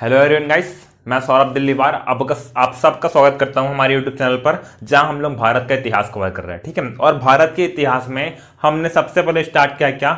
hello everyone guys मैं सौरभ बार अब आप सबका स्वागत करता हूं हमारे यूट्यूब चैनल पर जहां हम लोग भारत का इतिहास कवर कर रहे हैं ठीक है और भारत के इतिहास में हमने सबसे पहले स्टार्ट किया क्या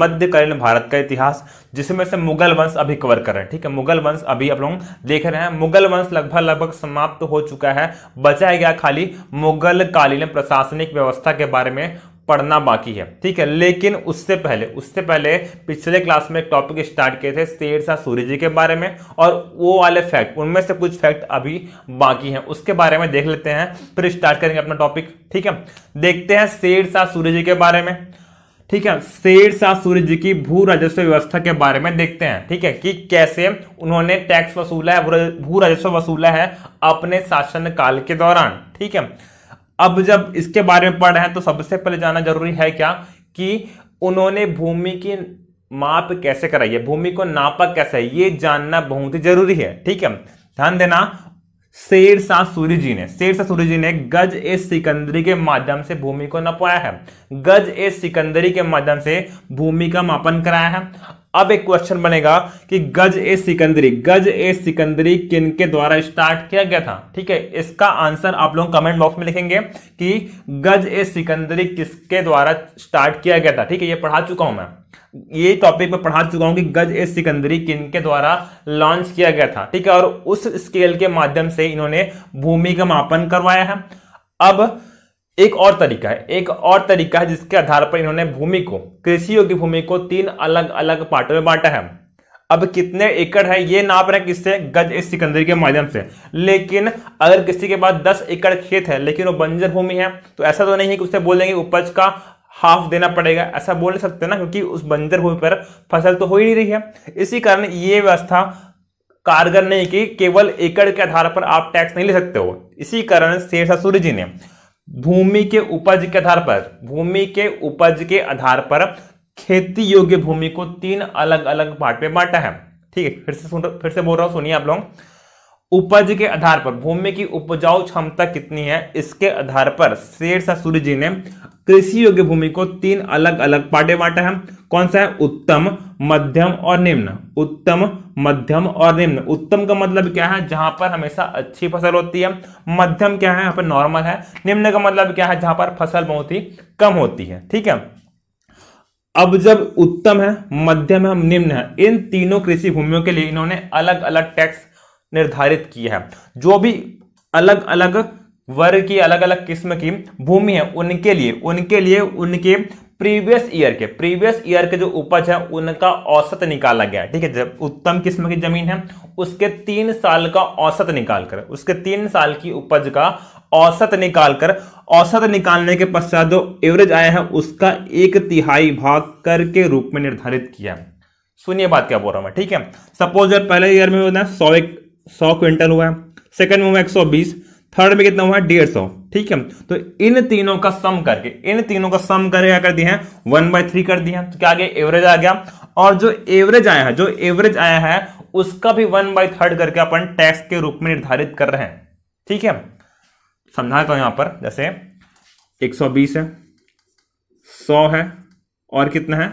मध्यकालीन भारत का इतिहास जिसमें से मुगल वंश अभी कवर कर रहे हैं ठीक है मुगल वंश अभी आप लोग देख रहे हैं मुगल वंश लगभग लगभग समाप्त हो चुका है बचा गया खाली मुगल कालीन प्रशासनिक व्यवस्था के बारे में पढ़ना बाकी है ठीक है लेकिन उससे पहले उससे पहले पिछले क्लास में एक टॉपिक स्टार्ट किए थे शेर शाह सूर्य जी के बारे में और वो वाले फैक्ट उनमें से कुछ फैक्ट अभी बाकी हैं उसके बारे में देख लेते हैं फिर स्टार्ट करेंगे अपना टॉपिक ठीक है देखते हैं शेर शाह सूर्य जी के बारे में ठीक है शेर शाह सूर्य जी की भू राजस्व व्यवस्था के बारे में देखते हैं ठीक है कि कैसे उन्होंने टैक्स वसूला है भू राजस्व वसूला है अपने शासन काल के दौरान ठीक है अब जब इसके बारे में पढ़ रहे हैं तो सबसे पहले जाना जरूरी है क्या कि उन्होंने भूमि की माप कैसे कराई है भूमि को नापा कैसे है ये जानना बहुत ही जरूरी है ठीक है ध्यान देना शेर शाह सूर्य जी ने शेर शाह सूर्य जी ने गज ए सिकंदरी के माध्यम से भूमि को नपाया है गज ए सिकंदरी के माध्यम से भूमि का मापन कराया है अब एक क्वेश्चन बनेगा कि गज ए सिकंदरी गज ए सिकंदरी किन के द्वारा स्टार्ट किया गया था ठीक है इसका आंसर आप लोग कमेंट बॉक्स में लिखेंगे कि गज ए सिकंदरी किसके द्वारा स्टार्ट किया गया था ठीक है ये पढ़ा चुका हूं मैं ये टॉपिक में पढ़ा चुका हूं कि गज ए सिकंदरी किन के द्वारा लॉन्च किया गया था ठीक है और उस स्केल के माध्यम से इन्होंने भूमि का मापन करवाया है अब एक और तरीका है एक और तरीका है जिसके आधार पर इन्होंने भूमि को कृषि योग्य भूमि को तीन अलग अलग पार्टों में बांटा है अब कितने एकड़ है ये नाप रहे किससे गज सिकंदरी के माध्यम से लेकिन अगर किसी के पास दस एकड़ खेत है लेकिन वो बंजर भूमि है तो ऐसा तो नहीं है कि उससे बोलेंगे उपज का हाफ देना पड़ेगा ऐसा बोल नहीं सकते ना क्योंकि उस बंजर भूमि पर फसल तो हो ही नहीं रही है इसी कारण ये व्यवस्था कारगर नहीं की केवल एकड़ के आधार पर आप टैक्स नहीं ले सकते हो इसी कारण शेरशाह सूर्य जी ने भूमि के उपज के आधार पर भूमि के उपज के आधार पर खेती योग्य भूमि को तीन अलग अलग पार्ट में बांटा है ठीक है फिर से सुन फिर से बोल रहा हूं सुनिए आप लोग उपज के आधार पर भूमि की उपजाऊ क्षमता कितनी है इसके आधार पर शेर शाह सूर्य जी ने कृषि योग्य भूमि को तीन अलग अलग पार्ट में बांटा है कौन सा है उत्तम मध्यम और निम्न उत्तम मध्यम और निम्न उत्तम का मतलब क्या है जहां पर हमेशा अच्छी फसल होती है मध्यम क्या है यहाँ पर नॉर्मल है निम्न का मतलब क्या है जहां पर फसल बहुत ही कम होती है ठीक है अब जब उत्तम है मध्यम है निम्न है इन तीनों कृषि भूमियों के लिए इन्होंने अलग अलग टैक्स निर्धारित किया है जो भी अलग अलग वर्ग की अलग अलग किस्म की भूमि है उनके लिए उनके लिए उनके प्रीवियस ईयर के प्रीवियस ईयर के जो उपज है उनका औसत निकाला गया ठीक है जब उत्तम किस्म की जमीन है उसके तीन साल का औसत निकालकर उसके तीन साल की उपज का औसत निकालकर औसत निकालने के पश्चात जो एवरेज आया है उसका एक तिहाई भाग कर के रूप में निर्धारित किया सुनिए बात क्या बोल रहा हूं ठीक है सपोज पहले ईयर में सौ एक सौ क्विंटल हुआ है सेकेंड में हुआ एक सौ बीस थर्ड में कितना हुआ डेढ़ सौ ठीक है तो इन तीनों का सम करके इन तीनों का सम करके क्या कर दिया है वन बाय थ्री कर दिया तो क्या आ गया एवरेज आ गया और जो एवरेज आया है जो एवरेज आया है उसका भी वन बाय थर्ड करके अपन टैक्स के रूप में निर्धारित कर रहे हैं ठीक है समझाता तो हूं यहां पर जैसे एक है सौ है और कितना है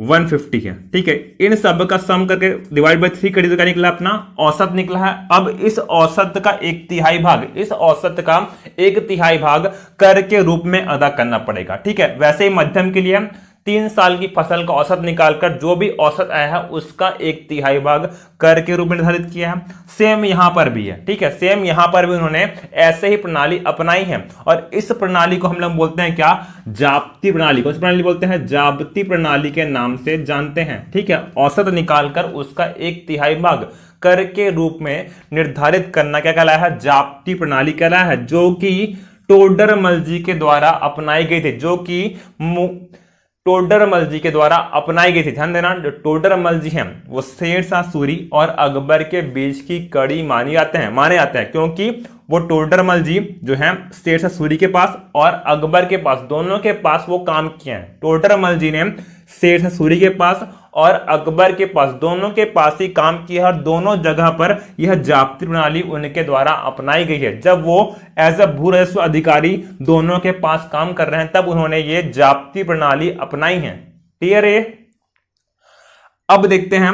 150 है ठीक है इन सब का सम करके डिवाइड बाय थ्री कर निकला अपना औसत निकला है अब इस औसत का एक तिहाई भाग इस औसत का एक तिहाई भाग कर के रूप में अदा करना पड़ेगा ठीक है वैसे ही मध्यम के लिए तीन साल की फसल का औसत निकालकर जो भी औसत आया है उसका एक तिहाई भाग कर के रूप में निर्धारित किया है सेम यहां पर भी है ठीक है सेम यहां पर भी उन्होंने ऐसे ही प्रणाली अपनाई है और इस प्रणाली को हम लोग बोलते हैं क्या जाप्ती प्रणाली को इस प्रणाली बोलते हैं जाप्ती प्रणाली के नाम से जानते हैं ठीक है औसत निकालकर उसका एक तिहाई भाग कर के रूप में निर्धारित करना क्या कहलाया है जाप्ती प्रणाली कहलाया है जो कि टोडर मल जी के द्वारा अपनाई गई थी जो कि टोडरमल जी के द्वारा अपनाई गई थी ध्यान देना जो टोडरमल जी हैं वो शेरशाह सूरी और अकबर के बीच की कड़ी मानी जाते हैं माने जाते हैं क्योंकि वो टोडरमल जी जो हैं शेरशाह सूरी के पास और अकबर के पास दोनों के पास वो काम किए हैं टोडरमल जी ने शेरशाह सूरी के पास और अकबर के पास दोनों के पास ही काम किया और दोनों जगह पर यह जापती प्रणाली उनके द्वारा अपनाई गई है जब वो एज अ भू राजस्व अधिकारी दोनों के पास काम कर रहे हैं तब उन्होंने ये जापती प्रणाली अपनाई है क्लियर है अब देखते हैं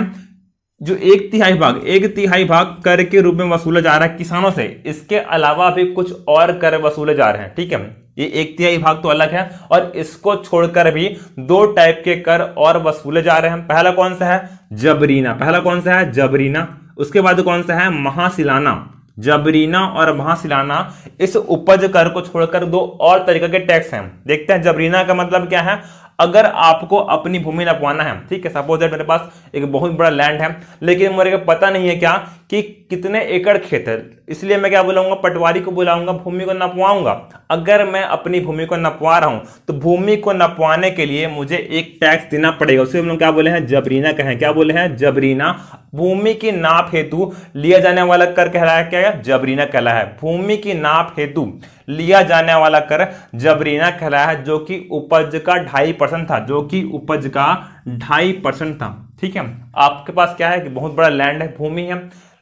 जो एक तिहाई भाग एक तिहाई भाग कर के रूप में वसूला जा रहा है किसानों से इसके अलावा भी कुछ और कर वसूले जा रहे हैं ठीक है ये एक तिहाई भाग तो अलग है और इसको छोड़कर भी दो टाइप के कर और वसूले जा रहे हैं पहला कौन सा है जबरीना पहला कौन सा है जबरीना उसके बाद कौन सा है महासिलाना जबरीना और महासिलाना इस उपज कर को छोड़कर दो और तरीके के टैक्स हैं देखते हैं जबरीना का मतलब क्या है अगर आपको अपनी भूमि नपवाना है ठीक है सपोज मेरे पास एक बहुत बड़ा लैंड है लेकिन मेरे को पता नहीं है क्या कि कितने एकड़ खेत है इसलिए मैं क्या बुलाऊंगा पटवारी को बुलाऊंगा भूमि को नपवाऊंगा अगर मैं अपनी भूमि को नपवा रहा हूं तो भूमि को नपवाने के लिए मुझे एक टैक्स देना पड़ेगा उसे हम लोग क्या बोले हैं जबरीना कहें क्या बोले हैं जबरीना भूमि की नाप हेतु लिया जाने वाला कर कह रहा है क्या जबरीना कहला है भूमि की नाप हेतु लिया जाने वाला कर जबरीना कहलाया है जो कि उपज का ढाई परसेंट था जो कि उपज का ढाई परसेंट था ठीक है आपके पास क्या है कि बहुत बड़ा लैंड है भूमि है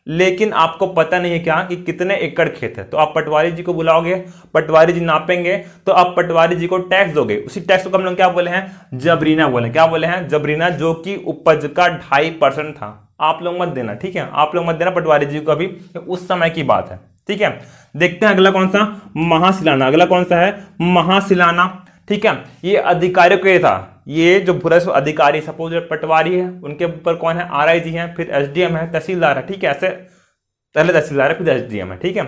लेकिन आपको पता नहीं है क्या कि कितने एकड़ खेत है तो आप पटवारी जी को बुलाओगे पटवारी जी नापेंगे तो आप पटवारी जी को टैक्स दोगे उसी टैक्स को हम लोग क्या बोले हैं जबरीना बोले क्या बोले हैं जबरीना जो कि उपज का ढाई परसेंट था आप लोग मत देना ठीक है आप लोग मत देना पटवारी जी को अभी उस समय की बात है ठीक है देखते हैं अगला कौन सा महाशिलाना अगला कौन सा है महाशिलाना ठीक है ये अधिकारियों के था ये जो भ्रष्ट अधिकारी सपोज पटवारी है उनके ऊपर कौन है आर आई जी है फिर एस डी एम है तहसीलदार है ठीक है ऐसे पहले तहसीलदार है फिर एस डी एम है ठीक है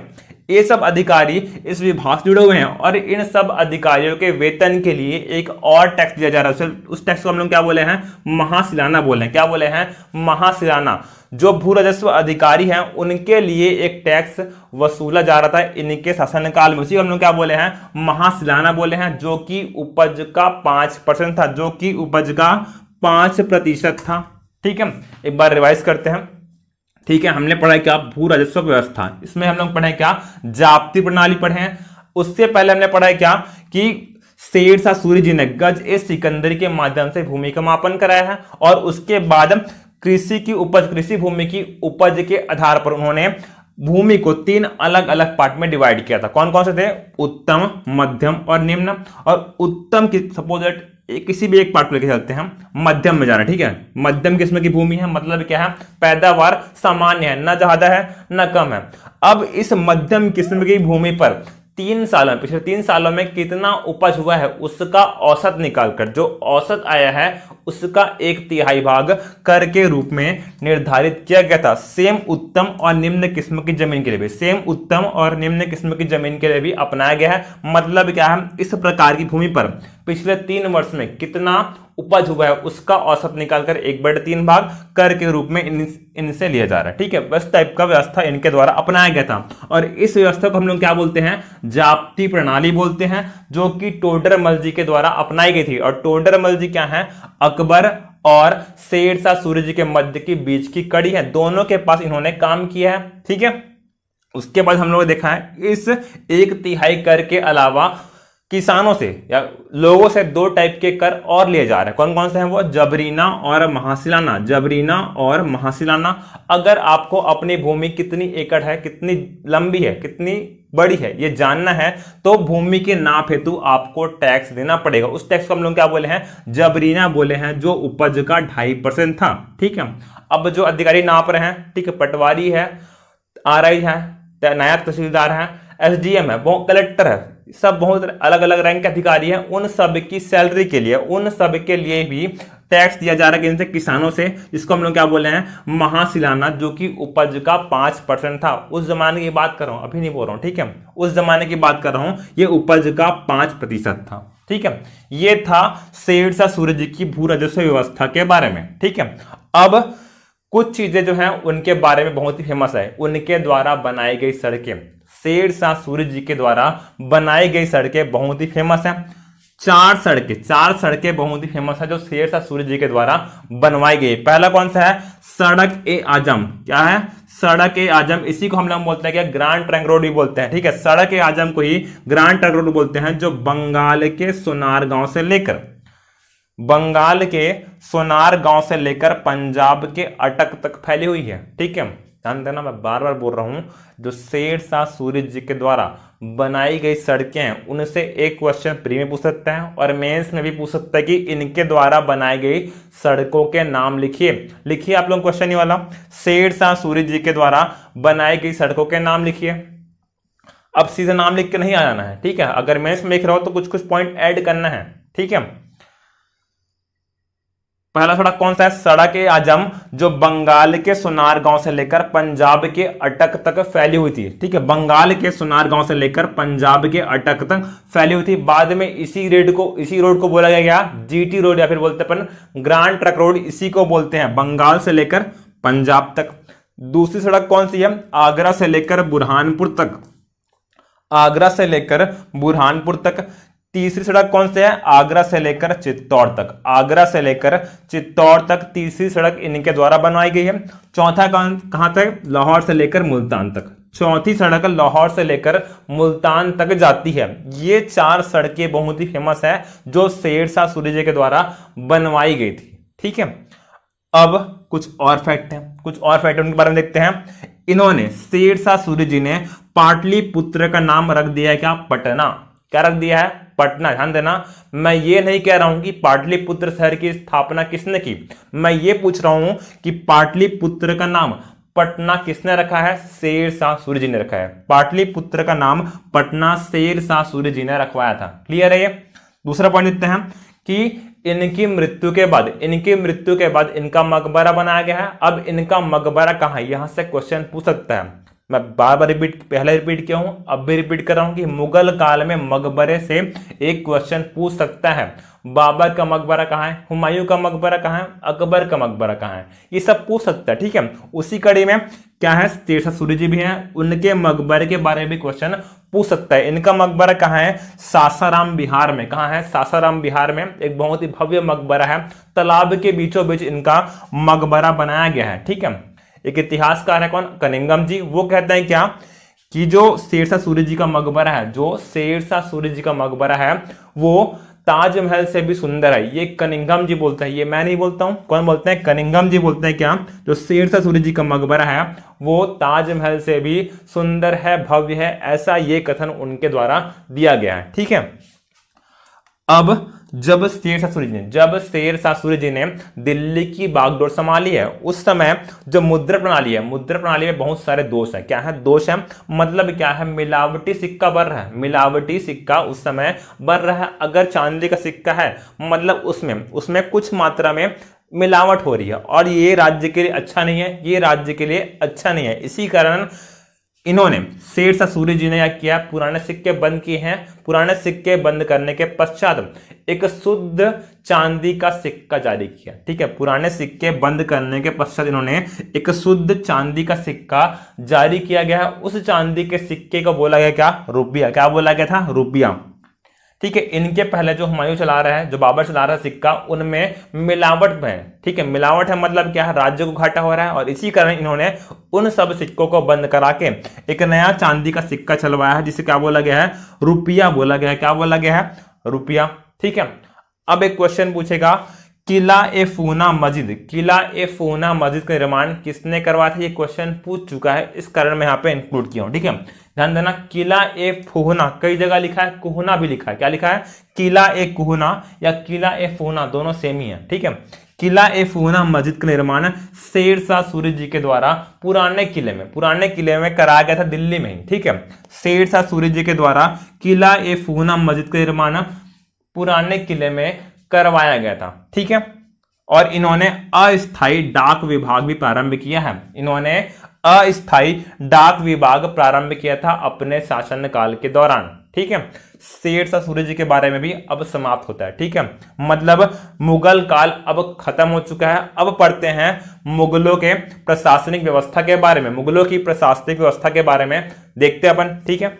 ये सब अधिकारी इस विभाग से जुड़े हुए हैं और इन सब अधिकारियों के वेतन के लिए एक और टैक्स दिया जा रहा है उस टैक्स को हम लोग क्या बोले हैं महाशिलाना बोले हैं क्या बोले हैं महाशिलाना जो भू राजस्व अधिकारी हैं उनके लिए एक टैक्स वसूला जा रहा था इनके शासनकाल में उसी हम लोग क्या बोले हैं महासिलाना बोले हैं जो कि उपज का पांच परसेंट था जो कि उपज का पांच प्रतिशत था ठीक है एक बार रिवाइज करते हैं ठीक है हमने पढ़ा क्या भू राजस्व व्यवस्था इसमें हम लोग पढ़े क्या जाप्ति प्रणाली पढ़े हैं उससे पहले हमने पढ़ा क्या कि शेर शाह सूर्य जी ने गज ए सिकंदर के माध्यम से भूमि का मापन कराया है और उसके बाद कृषि की उपज कृषि भूमि की उपज के आधार पर उन्होंने भूमि को तीन अलग अलग पार्ट में डिवाइड किया था कौन कौन से थे उत्तम मध्यम और निम्न और उत्तम की सपोज किसी भी एक पार्ट को लेकर चलते हैं मध्यम में जाना ठीक है मध्यम किस्म की भूमि है मतलब क्या है पैदावार सामान्य है ना ज्यादा है ना कम है अब इस मध्यम किस्म की भूमि पर तीन सालों पिछले तीन सालों में कितना उपज हुआ है उसका औसत निकालकर जो औसत आया है उसका एक तिहाई भाग कर के रूप में निर्धारित किया गया था सेम उत्तम और निम्न किस्म की जमीन के लिए भी सेम उत्तम और निम्न किस्म की जमीन के लिए भी अपनाया गया है मतलब क्या है इस प्रकार की भूमि पर पिछले तीन वर्ष में कितना उपज हुआ है उसका औसत निकालकर एक बटे तीन भाग कर के रूप में इन इनसे लिया जा रहा है ठीक है बस टाइप का व्यवस्था इनके द्वारा अपनाया गया था और इस व्यवस्था को हम लोग क्या बोलते हैं जाप्ती प्रणाली बोलते हैं जो कि टोडरमल जी के द्वारा अपनाई गई थी और टोडरमल जी क्या है अकबर और शेर शाह सूर्य जी के मध्य के बीच की कड़ी है दोनों के पास इन्होंने काम किया है ठीक है उसके बाद हम लोग देखा है इस एक तिहाई कर के अलावा किसानों से या लोगों से दो टाइप के कर और लिए जा रहे हैं कौन कौन से हैं वो जबरीना और महासिलाना जबरीना और महासिलाना अगर आपको अपनी भूमि कितनी एकड़ है कितनी लंबी है कितनी बड़ी है ये जानना है तो भूमि के नाप हेतु आपको टैक्स देना पड़ेगा उस टैक्स को हम लोग क्या बोले हैं जबरीना बोले हैं जो उपज का ढाई परसेंट था ठीक है अब जो अधिकारी नाप रहे हैं ठीक है पटवारी है आर है नायब तहसीलदार है एसडीएम है वो कलेक्टर है सब बहुत अलग अलग रैंक के अधिकारी हैं उन सब की सैलरी के लिए उन सब के लिए भी टैक्स दिया जा रहा है इनसे किसानों से जिसको हम लोग क्या बोले हैं महासिलाना जो कि उपज का पांच परसेंट था उस जमाने की बात कर रहा हूं अभी नहीं बोल रहा हूं ठीक है उस जमाने की बात कर रहा हूं ये उपज का पांच प्रतिशत था ठीक है ये था शेरशाह सूर्य की भू राजस्व व्यवस्था के बारे में ठीक है अब कुछ चीजें जो हैं उनके बारे में बहुत ही फेमस है उनके द्वारा बनाई गई सड़कें शेर शाह सूर्य जी के द्वारा बनाई गई सड़कें बहुत ही फेमस हैं चार सड़कें चार सड़कें बहुत ही फेमस है जो शेर शाह सूर्य जी के द्वारा बनवाई गई पहला कौन सा है सड़क ए आजम क्या है सड़क ए आजम इसी को हम लोग बोलते हैं क्या ग्रांड ट्रंक रोड भी बोलते हैं ठीक है सड़क ए आजम को ही ग्रांड ट्रंक रोड बोलते हैं जो बंगाल के सोनार गांव से लेकर बंगाल के सोनार गांव से लेकर पंजाब के अटक तक फैली हुई है ठीक है ध्यान देना मैं बार बार बोल रहा हूँ जो शेर शाह सूर्य जी के द्वारा बनाई गई सड़कें हैं उनसे एक क्वेश्चन प्री में पूछ सकता है और मेंस में भी पूछ सकता है कि इनके द्वारा बनाई गई सड़कों के नाम लिखिए लिखिए आप लोग क्वेश्चन ही वाला शेर शाह सूर्य जी के द्वारा बनाई गई सड़कों के नाम लिखिए अब सीधे नाम लिख के नहीं आ जाना है ठीक है अगर मेंस में लिख रहा हो तो कुछ कुछ पॉइंट ऐड करना है ठीक है पहला सड़क कौन सा है सड़क आजम जो बंगाल के सोनार गांव से लेकर पंजाब के अटक तक फैली हुई थी ठीक है बंगाल के सोनार गांव से लेकर पंजाब के अटक तक फैली हुई थी बाद में इसी रेड को इसी रोड को बोला गया जीटी रोड या फिर बोलते अपन ग्रांड ट्रक रोड इसी को बोलते हैं बंगाल से लेकर पंजाब तक दूसरी सड़क कौन सी है आगरा से लेकर बुरहानपुर तक आगरा से लेकर बुरहानपुर तक तीसरी सड़क कौन से है आगरा से लेकर चित्तौड़ तक आगरा से लेकर चित्तौड़ तक तीसरी सड़क इनके द्वारा बनवाई गई है चौथा कहां तक लाहौर से लेकर मुल्तान तक चौथी सड़क लाहौर से लेकर मुल्तान तक जाती है ये चार सड़कें बहुत ही फेमस है जो शेरशाह सूर्य के द्वारा बनवाई गई थी ठीक है अब कुछ और फैक्ट हैं कुछ और फैक्ट उनके बारे में देखते हैं इन्होंने शेरशाह सूर्य जी ने पाटली पुत्र का नाम रख दिया क्या पटना क्या रख दिया है पटना ध्यान देना मैं ये नहीं कह रहा हूं कि पाटलिपुत्र शहर की स्थापना किसने की मैं ये पूछ रहा हूं कि पाटलिपुत्र का नाम पटना किसने रखा है शेर शाह सूर्य जी ने रखा है पाटलिपुत्र का नाम पटना शेर शाह सूर्य जी ने रखवाया था क्लियर है ये दूसरा पॉइंट देखते हैं कि इनकी मृत्यु के बाद इनकी मृत्यु के बाद इनका मकबरा बनाया गया है अब इनका मकबरा कहां है यहां से क्वेश्चन पूछ सकता है मैं बार बार रिपीट पहले रिपीट किया हूं अब भी रिपीट कर रहा हूं कि मुगल काल में मकबरे से एक क्वेश्चन पूछ सकता है बाबर का मकबरा कहाँ है हुमायूं का मकबरा कहाँ है अकबर का मकबरा कहाँ है ये सब पूछ सकता है ठीक है उसी कड़ी में क्या है तीर्था सूर्य जी भी हैं उनके मकबरे के बारे में भी क्वेश्चन पूछ सकता है इनका मकबरा कहाँ है सासाराम बिहार में कहाँ है सासाराम बिहार में एक बहुत ही भव्य मकबरा है तालाब के बीचों बीच इनका मकबरा बनाया गया है ठीक है एक इतिहासकार है कौन कनिंगम जी वो कहते हैं क्या कि जो शेरशाह सूर्य जी का मकबरा है जो शेरशाह सूर्य जी का मकबरा है वो ताजमहल से भी सुंदर है ये कनिंगम जी बोलते हैं ये मैं नहीं बोलता हूं कौन बोलते हैं कनिंगम जी बोलते हैं क्या जो शेरशाह सूर्य जी का मकबरा है वो ताजमहल से भी सुंदर है भव्य है ऐसा ये कथन उनके द्वारा दिया गया है ठीक है अब जब शेर शाह सूरी जी ने जब शेर शाह सूरी जी ने दिल्ली की बागडोर संभाली है उस समय जो मुद्रा प्रणाली है मुद्रा प्रणाली में बहुत सारे दोष है क्या है दोष है मतलब क्या है मिलावटी सिक्का बढ़ रहा है मिलावटी सिक्का उस समय बढ़ रहा है अगर चांदी का सिक्का है मतलब उसमें उसमें कुछ मात्रा में मिलावट हो रही है और ये राज्य के लिए अच्छा नहीं है ये राज्य के लिए अच्छा नहीं है इसी कारण इन्होंने शेर शाह सूरी जी ने यह किया पुराने सिक्के बंद किए हैं पुराने सिक्के बंद करने के पश्चात एक शुद्ध चांदी का सिक्का जारी किया ठीक है पुराने सिक्के बंद करने के पश्चात इन्होंने एक शुद्ध चांदी का सिक्का जारी किया गया है उस चांदी के सिक्के को बोला गया क्या रुपया क्या बोला गया था रुपया ठीक है इनके पहले जो हुमायूं चला रहे हैं जो बाबर चला रहा है सिक्का उनमें मिलावट है ठीक है मिलावट है मतलब क्या है राज्य को घाटा हो रहा है और इसी कारण इन्होंने उन सब सिक्कों को बंद करा के एक नया चांदी का सिक्का चलवाया है जिसे क्या बोला गया है रुपया बोला गया है क्या बोला गया है रुपया ठीक है अब एक क्वेश्चन पूछेगा किला ए फूना मस्जिद किला ए फोना मस्जिद का निर्माण किसने करवाया था ये क्वेश्चन पूछ चुका है इस कारण मैं यहाँ पे इंक्लूड किया हूँ ठीक है ध्यान देना किला ए फोहना कई जगह लिखा है कोहना भी लिखा है क्या लिखा है किला ए कोहना या किला ए फूना दोनों सेम ही है ठीक है किला ए फूना मस्जिद का निर्माण शेर शाह सूरी जी के द्वारा पुराने किले में पुराने किले में कराया गया था दिल्ली में ठीक है शेर शाह सूरी जी के द्वारा किला ए फूना मस्जिद का निर्माण पुराने किले में करवाया गया था ठीक है और इन्होंने अस्थायी डाक विभाग भी प्रारंभ किया है इन्होंने अस्थायी डाक विभाग प्रारंभ किया था अपने शासन काल के दौरान ठीक है शेर सा सूर्य जी के बारे में भी अब समाप्त होता है ठीक है मतलब मुगल काल अब खत्म हो चुका है अब पढ़ते हैं मुगलों के प्रशासनिक व्यवस्था के बारे में मुगलों की प्रशासनिक व्यवस्था के बारे में देखते हैं अपन ठीक है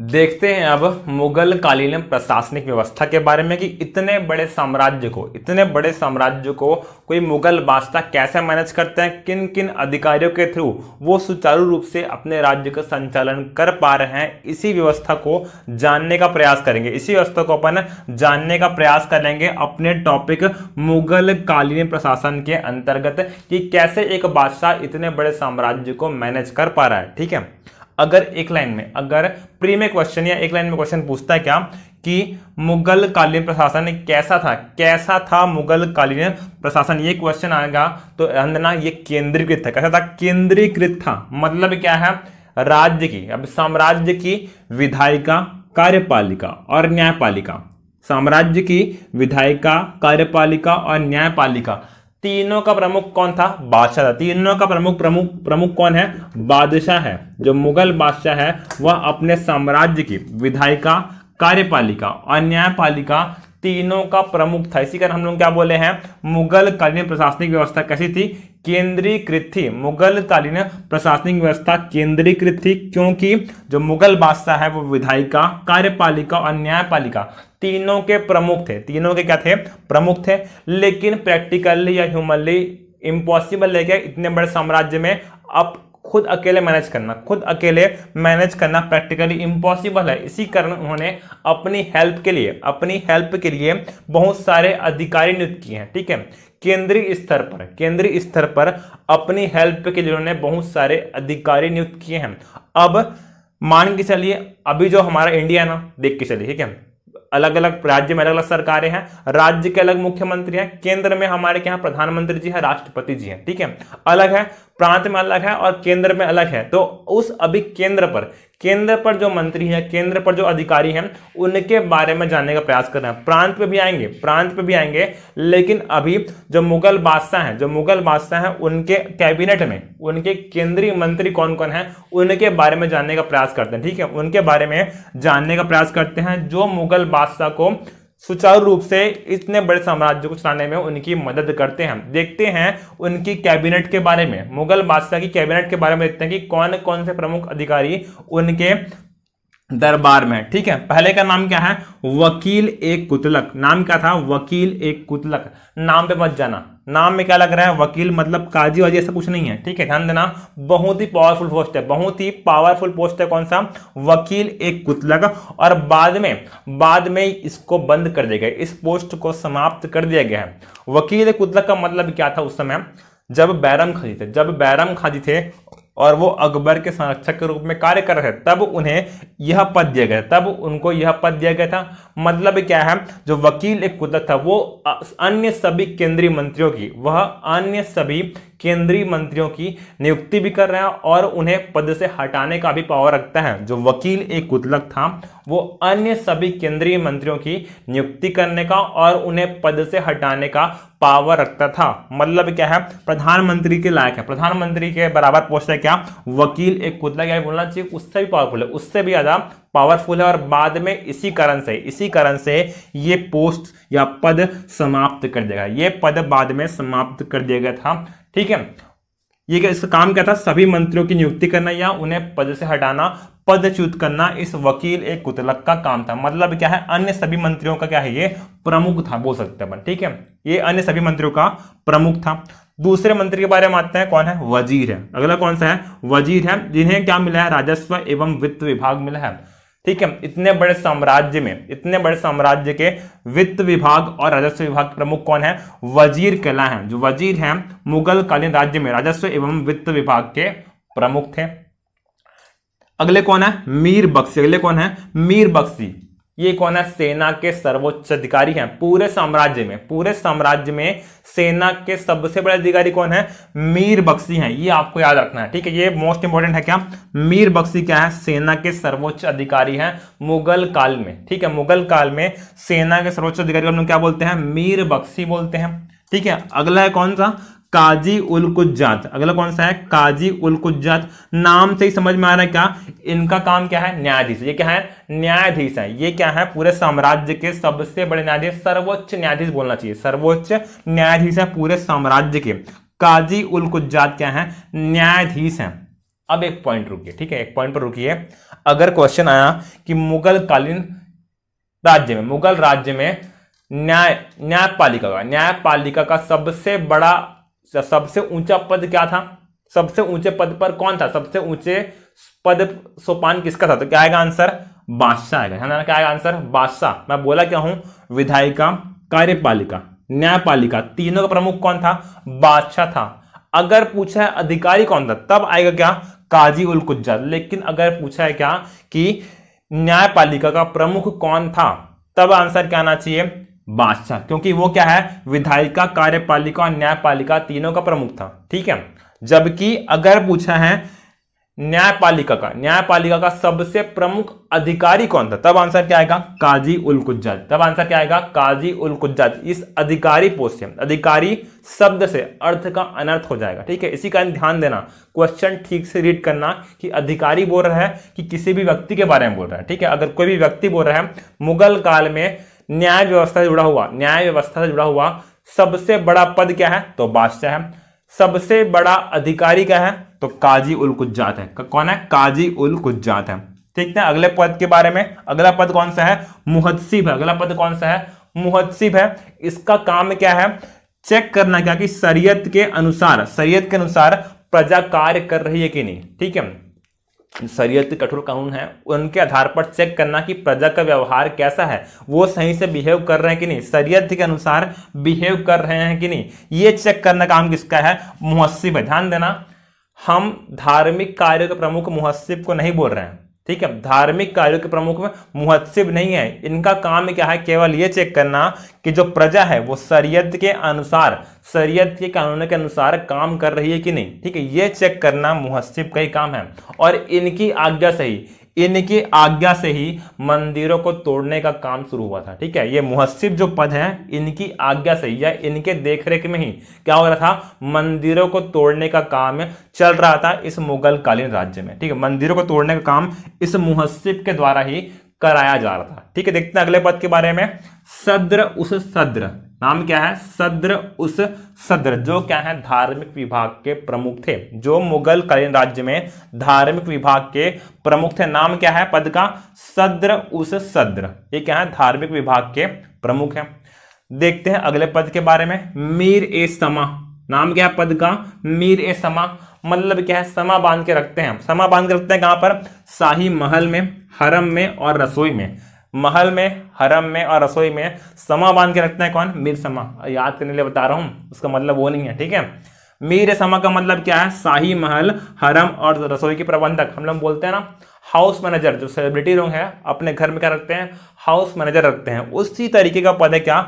देखते हैं अब मुगल कालीन प्रशासनिक व्यवस्था के बारे में कि इतने बड़े साम्राज्य को इतने बड़े साम्राज्य को कोई मुगल बादशाह कैसे मैनेज करते हैं किन किन अधिकारियों के थ्रू वो सुचारू रूप से अपने राज्य का संचालन कर पा रहे हैं इसी व्यवस्था को जानने का प्रयास करेंगे इसी व्यवस्था को अपन जानने का प्रयास करेंगे अपने टॉपिक मुगल कालीन प्रशासन के अंतर्गत कि कैसे एक बादशाह इतने बड़े साम्राज्य को मैनेज कर पा रहा है ठीक है अगर एक लाइन में अगर प्री में क्वेश्चन या एक लाइन में क्वेश्चन पूछता है क्या कि मुगल कालीन प्रशासन कैसा था कैसा था मुगल कालीन प्रशासन ये क्वेश्चन आएगा तो अंदना ये केंद्रीकृत था कैसा था केंद्रीकृत था मतलब क्या है राज्य की अब साम्राज्य की विधायिका कार्यपालिका और न्यायपालिका साम्राज्य की विधायिका कार्यपालिका और न्यायपालिका तीनों का प्रमुख कौन था बादशाह था तीनों का प्रमुख प्रमुख प्रमुख कौन है बादशाह है जो मुगल बादशाह है वह अपने साम्राज्य की विधायिका कार्यपालिका और न्यायपालिका तीनों का प्रमुख था इसी कारण हम लोग क्या बोले हैं मुगल कालीन प्रशासनिक व्यवस्था कैसी थी केंद्रीकृत थी मुगल कालीन प्रशासनिक व्यवस्था केंद्रीकृत थी क्योंकि जो मुगल बादशाह है वो विधायिका कार्यपालिका और न्यायपालिका तीनों के प्रमुख थे तीनों के क्या थे प्रमुख थे लेकिन प्रैक्टिकली या ह्यूमनली इम्पॉसिबल है क्या इतने बड़े साम्राज्य में अब खुद अकेले मैनेज करना खुद अकेले मैनेज करना प्रैक्टिकली इम्पॉसिबल है इसी कारण उन्होंने अपनी हेल्प के लिए अपनी हेल्प के लिए बहुत सारे अधिकारी नियुक्त किए हैं ठीक है केंद्रीय स्तर पर केंद्रीय स्तर पर अपनी हेल्प के लिए उन्होंने बहुत सारे अधिकारी नियुक्त किए हैं अब मान के चलिए अभी जो हमारा इंडिया है ना देख के चलिए ठीक है अलग अलग राज्य में अलग अलग सरकारें हैं राज्य के अलग मुख्यमंत्री हैं केंद्र में हमारे यहाँ प्रधानमंत्री जी हैं राष्ट्रपति जी हैं ठीक है अलग है प्रांत में अलग है और केंद्र में अलग है तो उस अभी केंद्र पर केंद्र पर जो मंत्री हैं केंद्र पर जो अधिकारी हैं उनके बारे में जानने का प्रयास कर रहे हैं प्रांत पे भी आएंगे प्रांत पे भी आएंगे लेकिन अभी जो मुगल बादशाह हैं जो मुगल बादशाह हैं उनके कैबिनेट में उनके केंद्रीय मंत्री कौन कौन हैं उनके बारे में जानने का प्रयास करते हैं ठीक है उनके बारे में जानने का प्रयास करते हैं जो मुगल बादशाह को सुचारू रूप से इतने बड़े साम्राज्य को चलाने में उनकी मदद करते हैं देखते हैं उनकी कैबिनेट के बारे में मुगल बादशाह की कैबिनेट के बारे में देखते हैं कि कौन कौन से प्रमुख अधिकारी उनके दरबार में ठीक है पहले का नाम क्या है वकील एक कुतलक नाम क्या था वकील एक कुतलक नाम पे मत जाना नाम में क्या लग रहा है वकील मतलब काजी वाजी ऐसा कुछ नहीं है ठीक है ध्यान देना बहुत ही पावरफुल पोस्ट है बहुत ही पावरफुल पोस्ट है कौन सा वकील एक कुतलक और बाद में बाद में इसको बंद कर दिया गया इस पोस्ट को समाप्त कर दिया गया है वकील कुतलक का मतलब क्या था उस समय जब बैरम खाजी थे जब बैरम खाजी थे और वो अकबर के संरक्षक के रूप में कार्य कर रहे थे तब उन्हें यह पद दिया गया तब उनको यह पद दिया गया था मतलब क्या है जो वकील एक कुदरत था वो अन्य सभी केंद्रीय मंत्रियों की वह अन्य सभी केंद्रीय मंत्रियों की नियुक्ति भी कर रहे हैं और उन्हें पद से हटाने का भी पावर रखता है जो वकील एक गुतलक था वो अन्य सभी केंद्रीय मंत्रियों की नियुक्ति करने का और उन्हें पद से हटाने का पावर रखता था मतलब क्या है प्रधानमंत्री के लायक है प्रधानमंत्री के बराबर पोस्ट है क्या वकील एक कुतला क्या बोलना चाहिए उससे भी पावरफुल है उससे भी ज्यादा पावरफुल है और बाद में इसी कारण से इसी कारण से ये पोस्ट या पद समाप्त कर दिया गया ये पद बाद में समाप्त कर दिया गया था ठीक है ये क्या इसका काम क्या था सभी मंत्रियों की नियुक्ति करना या उन्हें पद से हटाना पदच्युत करना इस वकील एक कुतलक का काम था मतलब क्या है अन्य सभी मंत्रियों का क्या है ये प्रमुख था बोल सकते हैं ठीक है ये अन्य सभी मंत्रियों का प्रमुख था दूसरे मंत्री के बारे में आते हैं कौन है वजीर है अगला कौन सा है वजीर है जिन्हें क्या मिला है राजस्व एवं वित्त विभाग मिला है ठीक है इतने बड़े साम्राज्य में इतने बड़े साम्राज्य के वित्त विभाग और राजस्व विभाग के प्रमुख कौन है वजीर कला है जो वजीर है मुगल कालीन राज्य में राजस्व एवं वित्त विभाग के प्रमुख थे अगले कौन है मीर बख्शी अगले कौन है मीर बख्शी ये कौन है सेना के सर्वोच्च अधिकारी हैं पूरे साम्राज्य में पूरे साम्राज्य में सेना के सबसे बड़े अधिकारी कौन है मीर बख्शी हैं ये आपको याद रखना है ठीक है ये मोस्ट इंपॉर्टेंट है क्या मीर बख्शी क्या है सेना के सर्वोच्च अधिकारी हैं मुगल काल में ठीक है मुगल काल में सेना के सर्वोच्च अधिकारी क्या बोलते हैं मीर बख्शी बोलते हैं ठीक है अगला है कौन सा काजी उल कुजात अगला कौन सा है काजी उल कुजात नाम से ही समझ में आ रहा है क्या इनका काम क्या है न्यायाधीश ये क्या है न्यायाधीश है ये क्या है पूरे साम्राज्य के सबसे बड़े न्यायाधीश सर्वोच्च न्यायाधीश बोलना चाहिए सर्वोच्च न्यायाधीश है पूरे साम्राज्य के काजी उल कुजात क्या है न्यायाधीश है अब एक पॉइंट रुकिए ठीक है एक पॉइंट पर रुकिए अगर क्वेश्चन आया कि मुगल कालीन राज्य में मुगल राज्य में न्याय न्यायपालिका का न्यायपालिका का सबसे बड़ा सबसे ऊंचा पद क्या था सबसे ऊंचे पद पर कौन था सबसे ऊंचे पद सोपान किसका था तो क्या आएगा आंसर बादशाह आएगा क्या आएगा आंसर बादशाह मैं बोला क्या हूं विधायिका कार्यपालिका न्यायपालिका तीनों का प्रमुख कौन था बादशाह था अगर पूछा है अधिकारी कौन था तब आएगा क्या काजी उल कुज्जा लेकिन अगर पूछा है क्या कि न्यायपालिका का प्रमुख कौन था तब आंसर क्या आना चाहिए बादशाह क्योंकि वो क्या है विधायिका कार्यपालिका और न्यायपालिका तीनों का प्रमुख था ठीक है जबकि अगर पूछा है न्यायपालिका का न्यायपालिका का सबसे प्रमुख अधिकारी कौन था तब आंसर क्या आएगा काजी उल कुज्जात तब आंसर क्या आएगा काजी उल कुज्जात इस अधिकारी पोस्ट से अधिकारी शब्द से अर्थ का अनर्थ हो जाएगा ठीक है इसी कारण ध्यान देना क्वेश्चन ठीक से रीड करना कि अधिकारी बोल रहा है कि किसी भी व्यक्ति के बारे में बोल रहा है ठीक है अगर कोई भी व्यक्ति बोल रहा है मुगल काल में न्याय व्यवस्था से जुड़ा हुआ न्याय व्यवस्था से जुड़ा हुआ सबसे बड़ा पद क्या है तो बादशाह है सबसे बड़ा अधिकारी क्या है तो काजी उल कुजात है कौन है काजी उल कुजात है ठीक है अगले पद के बारे में अगला पद कौन सा है मुहदसिब है अगला पद कौन सा है मुहदसिब है इसका काम क्या है चेक करना क्या कि शरीयत के अनुसार शरीयत के अनुसार प्रजा कार्य कर रही है कि नहीं ठीक है शरीयत कठोर कानून है उनके आधार पर चेक करना कि प्रजा का व्यवहार कैसा है वो सही से बिहेव कर रहे हैं कि नहीं शरीयत के अनुसार बिहेव कर रहे हैं कि नहीं ये चेक करना काम किसका है मुहसिब है ध्यान देना हम धार्मिक कार्य के प्रमुख मुहस्सिब को नहीं बोल रहे हैं ठीक है धार्मिक कार्यों के प्रमुख में मुहत्सिब नहीं है इनका काम क्या है केवल ये चेक करना कि जो प्रजा है वो शरीयत के अनुसार शरीयत के कानून के अनुसार काम कर रही है कि नहीं ठीक है ये चेक करना मुहत्सिब का ही काम है और इनकी आज्ञा सही इनकी आज्ञा से ही मंदिरों को तोड़ने का काम शुरू हुआ था ठीक है ये मुहसिब जो पद हैं इनकी आज्ञा से ही या इनके देखरेख में ही क्या हो रहा था मंदिरों को तोड़ने का काम चल रहा था इस मुगल कालीन राज्य में ठीक है मंदिरों को तोड़ने का काम इस मुहसिब के द्वारा ही कराया जा रहा था ठीक है देखते हैं अगले पद के बारे में सद्र उस सद्र नाम क्या है सद्र उस सद्र जो क्या है धार्मिक विभाग के प्रमुख थे जो मुगल कालीन राज्य में धार्मिक विभाग के प्रमुख थे नाम क्या है पद का सद्र उस सद्र ये क्या है धार्मिक विभाग के प्रमुख है देखते हैं अगले पद के बारे में मीर ए समा नाम क्या है पद का मीर ए समा मतलब क्या है समा बांध के रखते हैं समा बांध के रखते हैं कहां पर शाही महल में हरम में और रसोई में महल में हरम में और रसोई में समा बांध के रखते हैं कौन मीर समा याद करने के लिए बता रहा हूं उसका मतलब वो नहीं है ठीक है मीर समा का मतलब क्या है शाही महल हरम और रसोई के प्रबंधक हम लोग बोलते हैं ना हाउस मैनेजर जो सेलिब्रिटी लोग हैं अपने घर में क्या रखते हैं हाउस मैनेजर रखते हैं उसी तरीके का पद है क्या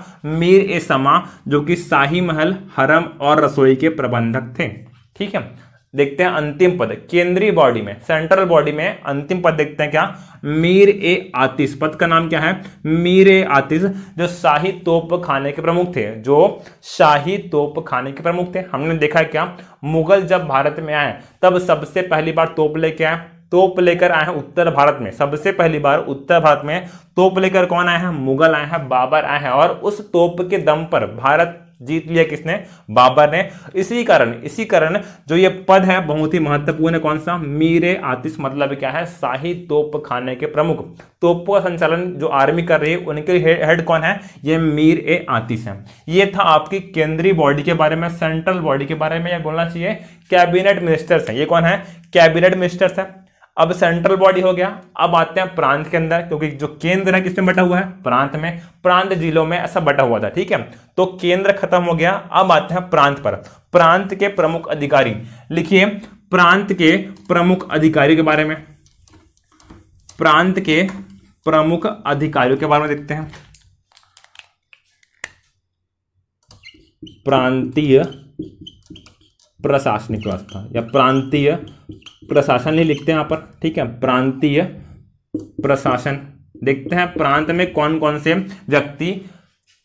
मीर ए समा जो कि शाही महल हरम और रसोई के प्रबंधक थे ठीक है देखते हैं अंतिम पद केंद्रीय बॉडी में सेंट्रल बॉडी में अंतिम पद देखते हैं क्या मीर ए आतिश पद का नाम क्या है मीर ए आतिश जो शाही तोप खाने के प्रमुख थे जो शाही तोप खाने के प्रमुख थे हमने देखा क्या मुगल जब भारत में आए तब सबसे पहली बार तोप लेके आए तोप लेकर आए हैं उत्तर भारत में सबसे पहली बार उत्तर भारत में तोप लेकर कौन आए हैं मुगल आए हैं बाबर आए हैं और उस तोप के दम पर भारत जीत लिया किसने बाबर ने इसी कारण इसी कारण जो ये पद है बहुत ही महत्वपूर्ण है कौन सा मीरे आतिश मतलब क्या है शाही तोप खाने के प्रमुख तोपों का संचालन जो आर्मी कर रही है उनके हेड कौन है ये मीर ए आतिश है ये था आपकी केंद्रीय बॉडी के बारे में सेंट्रल बॉडी के बारे में यह बोलना चाहिए कैबिनेट मिनिस्टर्स है ये कौन है कैबिनेट मिनिस्टर्स है अब सेंट्रल बॉडी हो गया अब आते हैं प्रांत के अंदर क्योंकि जो केंद्र है किसमें बटा हुआ है प्रांत में प्रांत जिलों में ऐसा बटा हुआ था ठीक है तो केंद्र खत्म हो गया अब आते हैं प्रांत पर प्रांत के प्रमुख अधिकारी लिखिए प्रांत के प्रमुख अधिकारी के बारे में प्रांत के प्रमुख अधिकारियों के बारे में देखते हैं प्रांतीय प्रशासनिक व्यवस्था या प्रांतीय प्रशासन ही लिखते हैं यहाँ पर ठीक है प्रांतीय प्रशासन देखते हैं प्रांत में कौन कौन से व्यक्ति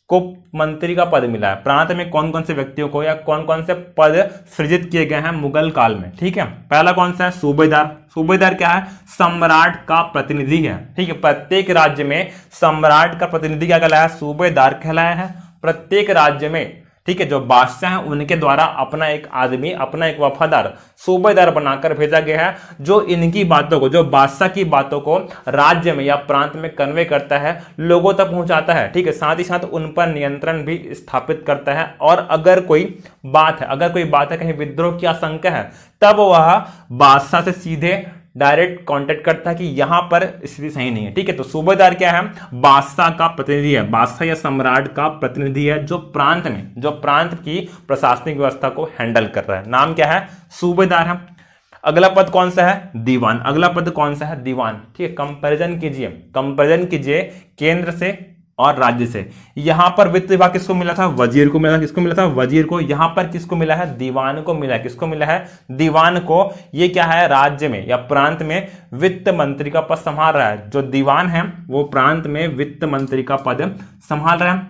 को मंत्री का पद मिला है प्रांत में कौन कौन से व्यक्तियों को या कौन कौन से पद सृजित किए गए हैं मुगल काल में ठीक है पहला कौन सा है सूबेदार सूबेदार क्या है सम्राट का प्रतिनिधि है ठीक है प्रत्येक राज्य में सम्राट का प्रतिनिधि क्या कहलाया सूबेदार कहलाया है प्रत्येक राज्य में ठीक है जो बादशाह हैं उनके द्वारा अपना एक आदमी अपना एक वफादार सूबेदार बनाकर भेजा गया है जो इनकी बातों को जो बादशाह की बातों को राज्य में या प्रांत में कन्वे करता है लोगों तक पहुंचाता है ठीक है साथ ही साथ उन पर नियंत्रण भी स्थापित करता है और अगर कोई बात है अगर कोई बात है कहीं विद्रोह की आशंका है तब वह बादशाह से सीधे डायरेक्ट कांटेक्ट करता है कि यहां पर स्थिति सही नहीं है ठीक है तो सूबेदार क्या है बादशाह का प्रतिनिधि है बादशाह या सम्राट का प्रतिनिधि है जो प्रांत में जो प्रांत की प्रशासनिक व्यवस्था को हैंडल कर रहा है नाम क्या है सूबेदार है अगला पद कौन सा है दीवान अगला पद कौन सा है दीवान ठीक है कंपेरिजन कीजिए कंपेरिजन कीजिए केंद्र से और राज्य से यहां पर वित्त विभाग किसको मिला था वजीर को मिला था किसको मिला था वजीर को यहां पर किसको मिला है दीवान को मिला किसको मिला है दीवान को ये क्या है राज्य में या प्रांत में वित्त मंत्री का पद संभाल रहा है जो दीवान है वो प्रांत में वित्त मंत्री का पद संभाल रहा है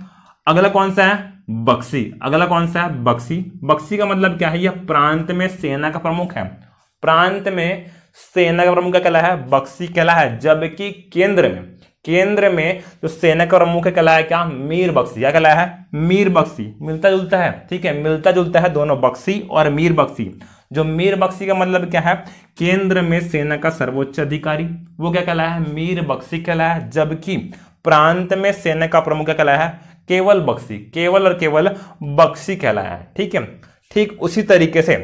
अगला कौन सा है बक्सी अगला कौन सा है बक्सी बक्सी का मतलब क्या है यह प्रांत में सेना का प्रमुख है प्रांत में सेना का प्रमुख क्या कहला है बक्सी कहला है जबकि केंद्र में केंद्र में जो सेना का प्रमुख कहलाया क्या मीर बख्शी क्या कहलाया है मीर बख्शी मिलता जुलता है ठीक है मिलता जुलता है दोनों बख्शी और मीर बख्शी जो मीर बख्शी का मतलब क्या है केंद्र में सेना का सर्वोच्च अधिकारी वो क्या कहलाया है मीर बख्शी कहलाया जबकि प्रांत में सेना का प्रमुख क्या कहलाया है केवल बख्शी केवल और केवल बख्शी कहलाया है ठीक है ठीक उसी तरीके से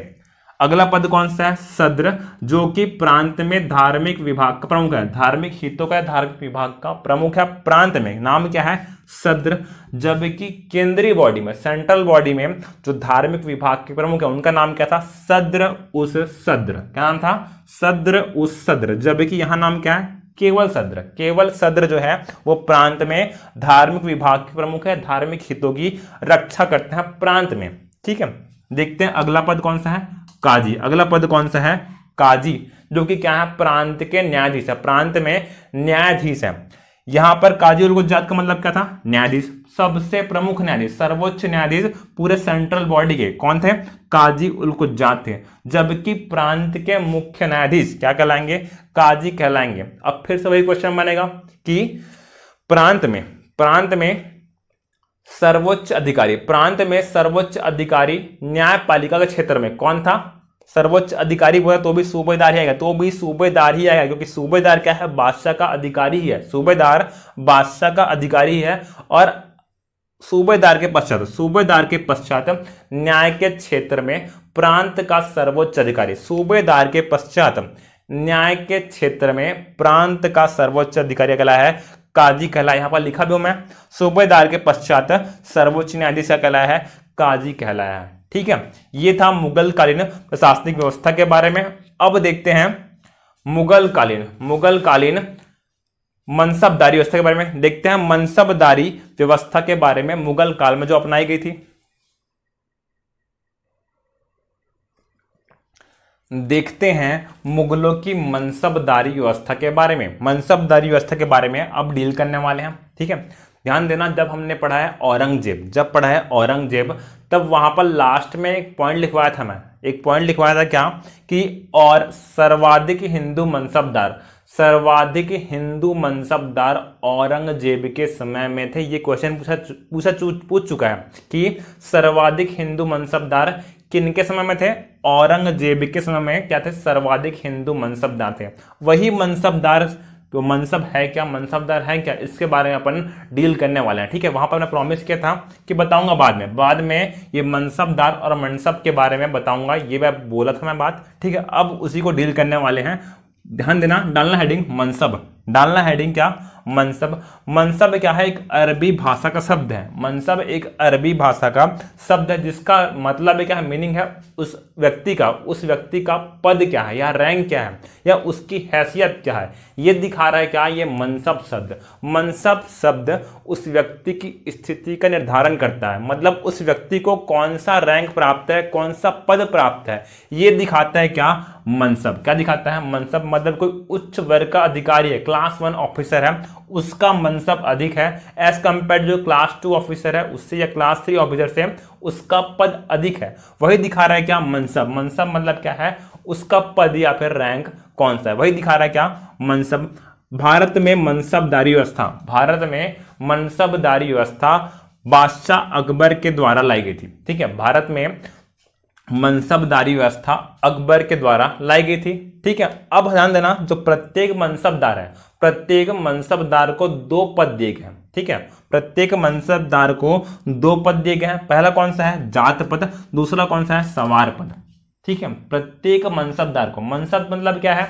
अगला पद कौन सा है सद्र जो कि प्रांत में धार्मिक विभाग का प्रमुख है धार्मिक हितों का धार्मिक विभाग का प्रमुख है प्रांत में नाम क्या है सद्र जबकि केंद्रीय बॉडी में सेंट्रल बॉडी में जो धार्मिक विभाग के प्रमुख है उनका नाम क्या था सद्र उस सद्र क्या नाम था सद्र उस सद्र जबकि यहां नाम क्या है केवल सद्र केवल सद्र जो है वो प्रांत में धार्मिक विभाग के प्रमुख है धार्मिक हितों की रक्षा करते हैं प्रांत में ठीक है देखते हैं अगला पद कौन सा है काजी अगला पद कौन सा है काजी जो कि क्या है प्रांत के न्यायाधीश है प्रांत में न्यायाधीश है यहां पर काजी गुजरात का मतलब क्या था न्यायाधीश सबसे प्रमुख न्यायाधीश सर्वोच्च न्यायाधीश पूरे सेंट्रल बॉडी के कौन थे काजी उलगुजात थे जबकि प्रांत के मुख्य न्यायाधीश क्या कहलाएंगे काजी कहलाएंगे अब फिर से वही क्वेश्चन बनेगा कि प्रांत में प्रांत में सर्वोच्च अधिकारी प्रांत में सर्वोच्च अधिकारी न्यायपालिका के क्षेत्र में कौन था सर्वोच्च अधिकारी बोला तो भी सूबेदार ही आएगा तो भी सूबेदार ही आएगा क्योंकि सूबेदार क्या है बादशाह का अधिकारी ही है सूबेदार बादशाह का अधिकारी ही है और सूबेदार के पश्चात सूबेदार के पश्चात न्याय के क्षेत्र में प्रांत का सर्वोच्च अधिकारी सूबेदार के पश्चात न्याय के क्षेत्र में प्रांत का सर्वोच्च अधिकारी अगला है काजी कहलाए यहाँ पर लिखा भी हूं मैं सूबेदार के पश्चात सर्वोच्च न्यायाधीश का कहलाया है काजी कहलाया है ठीक है ये था मुगल कालीन प्रशासनिक व्यवस्था के बारे में अब देखते हैं मुगल कालीन मुगल कालीन मनसबदारी व्यवस्था के बारे में देखते हैं मनसबदारी व्यवस्था के बारे में मुगल काल में जो अपनाई गई थी देखते हैं मुगलों की मनसबदारी व्यवस्था के बारे में मनसबदारी व्यवस्था के बारे में अब डील करने वाले हैं ठीक है ध्यान देना जब हमने पढ़ा है औरंगजेब जब पढ़ा है औरंगजेब तब वहां पर लास्ट में एक पॉइंट लिखवाया था मैं एक पॉइंट लिखवाया था क्या कि और सर्वाधिक हिंदू मनसबदार सर्वाधिक हिंदू मनसबदार औरंगजेब के समय में थे ये क्वेश्चन पूछा पूछा पूछ चुका है कि सर्वाधिक हिंदू मनसबदार किन के समय में थे औरंगजेब के समय में क्या थे सर्वाधिक हिंदू मनसबदार थे वही मनसबदार तो मनसब है क्या मनसबदार है क्या इसके बारे में अपन डील करने वाले हैं ठीक है वहां पर मैं प्रॉमिस किया था कि बताऊंगा बाद में बाद में ये मनसबदार और मनसब के बारे में बताऊंगा ये मैं बोला था मैं बात ठीक है अब उसी को डील करने वाले हैं ध्यान देना डालना हेडिंग मनसब डालना हेडिंग क्या मनसब मनसब क्या है एक अरबी भाषा का शब्द है मनसब एक अरबी भाषा का शब्द है जिसका मतलब क्या है मीनिंग है उस व्यक्ति का उस व्यक्ति का पद क्या है या रैंक क्या है या उसकी हैसियत क्या है ये दिखा रहा है क्या ये मनसब शब्द मनसब शब्द उस व्यक्ति की स्थिति का निर्धारण करता है मतलब उस व्यक्ति को कौन सा रैंक प्राप्त है कौन सा पद प्राप्त है ये दिखाता है क्या मनसब क्या दिखाता है मनसब मतलब कोई उच्च वर्ग का अधिकारी है क्लास वन ऑफिसर है उसका मनसब अधिक है एज कंपेयर जो क्लास टू ऑफिसर है उससे या क्लास थ्री ऑफिसर से उसका पद अधिक है वही दिखा रहा है क्या मनसब मनसब मतलब क्या है उसका पद या फिर रैंक कौन सा है वही दिखा रहा है क्या मनसब भारत में मनसबदारी व्यवस्था भारत में मनसबदारी व्यवस्था बादशाह अकबर के द्वारा लाई गई थी ठीक है भारत में मनसबदारी व्यवस्था अकबर के द्वारा लाई गई थी ठीक है अब ध्यान देना जो प्रत्येक मनसबदार है प्रत्येक मनसबदार को दो पद दिए गए ठीक है प्रत्येक मनसबदार को दो पद दिए गए हैं पहला कौन सा है जात पद दूसरा कौन सा है सवार पद ठीक है प्रत्येक मनसबदार को मनसब मतलब क्या है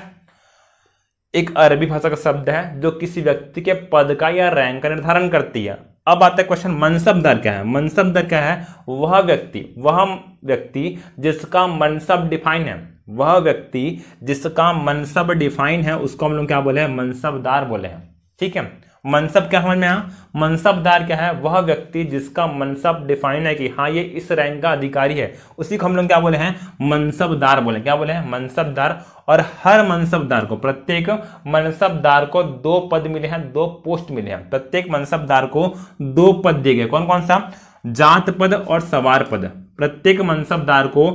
एक अरबी भाषा का शब्द है जो किसी व्यक्ति के पद का या रैंक का निर्धारण करती है अब आता है क्वेश्चन मनसब दर क्या है मनसब दर क्या है वह व्यक्ति वह व्यक्ति जिसका मनसब डिफाइन है वह व्यक्ति जिसका मनसब डिफाइन है उसको हम लोग क्या बोले हैं मनसबदार बोले हैं ठीक है मनसब क्या समझ में आया मनसबदार क्या है वह व्यक्ति जिसका मनसब डिफाइन है कि हाँ ये इस रैंक का अधिकारी है उसी को हम लोग क्या बोले हैं मनसबदार बोले क्या बोले हैं मनसबदार और हर मनसबदार को प्रत्येक मनसबदार को दो पद मिले हैं दो पोस्ट मिले हैं प्रत्येक मनसबदार को दो पद दिए गए कौन कौन सा जात पद और सवार पद प्रत्येक मनसबदार को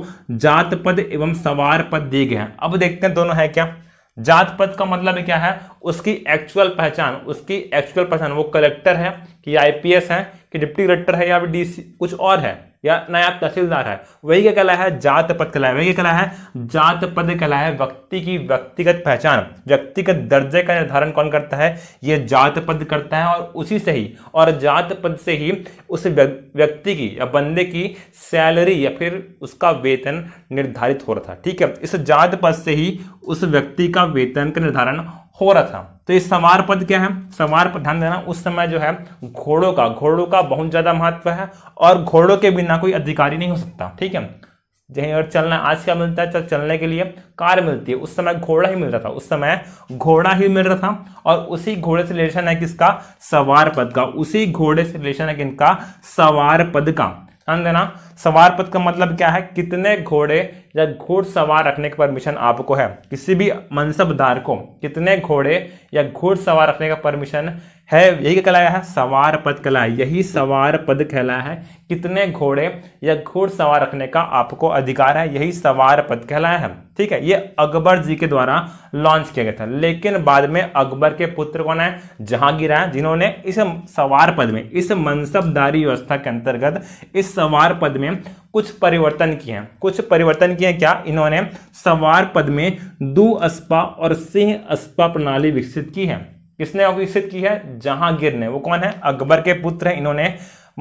जात पद एवं सवार पद दिए गए हैं अब देखते हैं दोनों है क्या जात पद का मतलब क्या है उसकी एक्चुअल पहचान उसकी एक्चुअल पहचान वो कलेक्टर है कि आईपीएस है कि डिप्टी कलेक्टर है या फिर डीसी कुछ और है या नायब तहसीलदार है वही क्या कहला है जात पद कहला है वही क्या कहला है जात पद कहला है व्यक्ति की व्यक्तिगत पहचान व्यक्तिगत दर्जे का निर्धारण कौन करता है ये जात पद करता है और उसी से ही और जात पद से ही उस व्यक्ति की या बंदे की सैलरी या फिर उसका वेतन निर्धारित हो रहा था ठीक है इस जात पद से ही उस व्यक्ति का वेतन का निर्धारण हो रहा था तो ये समार पद क्या है समार पद ध्यान देना उस समय जो है घोड़ों का घोड़ों का बहुत ज्यादा महत्व है और घोड़ों के बिना कोई अधिकारी नहीं हो सकता ठीक है जहीं अगर चलना आज क्या मिलता है चलने के लिए कार मिलती है उस समय घोड़ा ही मिल रहा था उस समय घोड़ा ही मिल रहा था और उसी घोड़े से रिलेशन है किसका सवार पद का उसी घोड़े से रिलेशन है किनका सवार पद का ध्यान देना सवार पद का मतलब क्या है कितने घोड़े या घुड़सवार रखने का परमिशन आपको है किसी भी मनसबदार को कितने घोड़े या घुड़सवार रखने का परमिशन है यही कहलाया है सवार पद कहलाया यही सवार पद कहलाया है कितने घोड़े या घोड़ सवार रखने का आपको अधिकार है यही सवार पद कहलाया है ठीक है ये अकबर जी के द्वारा लॉन्च किया गया था लेकिन बाद में अकबर के पुत्र कौन है जहांगीर है जिन्होंने इस सवार पद में इस मनसबदारी व्यवस्था के अंतर्गत इस सवार पद में कुछ परिवर्तन किए हैं कुछ परिवर्तन किए क्या इन्होंने सवार पद में दू अस्पा और सिंह अस्पा प्रणाली विकसित की है किसने अघोषित की है जहांगीर ने वो कौन है अकबर के पुत्र है इन्होंने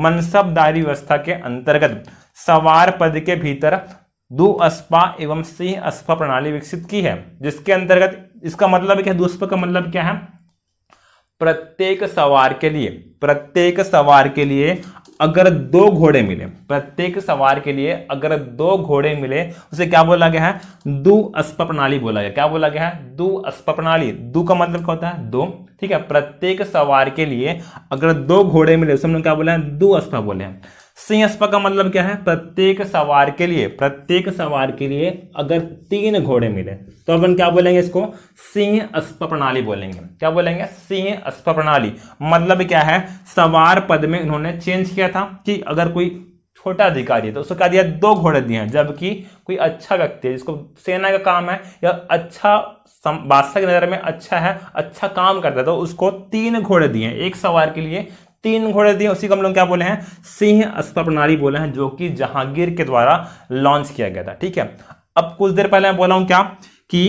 मनसबदारी व्यवस्था के अंतर्गत सवार पद के भीतर दो अस्पा एवं सिंह अस्पा प्रणाली विकसित की है जिसके अंतर्गत इसका मतलब क्या है दुष्प का मतलब क्या है प्रत्येक सवार के लिए प्रत्येक सवार के लिए अगर दो घोड़े मिले प्रत्येक सवार के लिए अगर दो घोड़े मिले उसे क्या बोला गया है दु अस्प प्रणाली बोला गया क्या बोला गया है दु अस्प प्रणाली दु का मतलब क्या होता है दो ठीक है प्रत्येक सवार के लिए अगर दो घोड़े मिले उसे हमने क्या बोला है दु अस्प बोले हैं सिंहस्प का मतलब क्या है प्रत्येक सवार के लिए प्रत्येक सवार के लिए अगर तीन घोड़े मिले तो अपन क्या बोलेंगे इसको सिंह अस्प प्रणाली बोलेंगे क्या बोलेंगे सिंह अस्प प्रणाली मतलब क्या है सवार पद में इन्होंने चेंज किया था कि अगर कोई छोटा अधिकारी है तो उसको क्या दिया दो घोड़े दिए हैं जबकि कोई अच्छा व्यक्ति है जिसको सेना का काम है या अच्छा बादशाह की नज़र में अच्छा है अच्छा काम करता है तो उसको तीन घोड़े दिए हैं एक सवार के लिए तीन घोड़े दिए उसी को हम लोग क्या बोले हैं सिंह अस्त्र प्रणाली बोले हैं जो कि जहांगीर के द्वारा लॉन्च किया गया था ठीक है अब कुछ देर पहले मैं बोला हूं क्या कि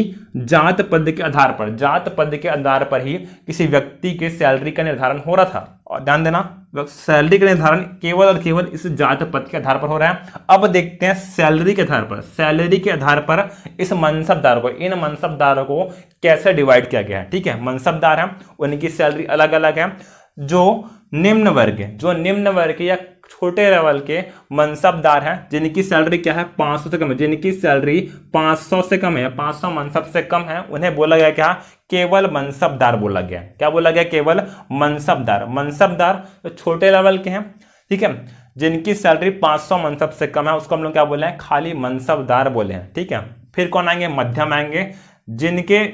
जात पद के आधार पर जात पद के आधार पर ही किसी व्यक्ति के सैलरी का निर्धारण हो रहा था और ध्यान देना सैलरी का निर्धारण केवल और केवल इस जात पद के आधार पर हो रहा है अब देखते हैं सैलरी के आधार पर सैलरी के आधार पर इस मनसबदार को इन मनसबदारों को कैसे डिवाइड किया गया है ठीक है मनसबदार है उनकी सैलरी अलग अलग है जो निम्न वर्ग जो निम्न वर्ग या छोटे लेवल के मनसबदार हैं जिनकी सैलरी क्या है 500 से कम है जिनकी सैलरी 500 से कम है 500 सौ मनसब से कम है उन्हें बोला गया क्या केवल मनसबदार बोला गया क्या बोला गया केवल मनसबदार मनसबदार छोटे लेवल के हैं ठीक है जिनकी सैलरी 500 मनसब से कम है उसको हम लोग क्या बोले हैं खाली मनसबदार बोले हैं ठीक है फिर कौन आएंगे मध्यम आएंगे जिनके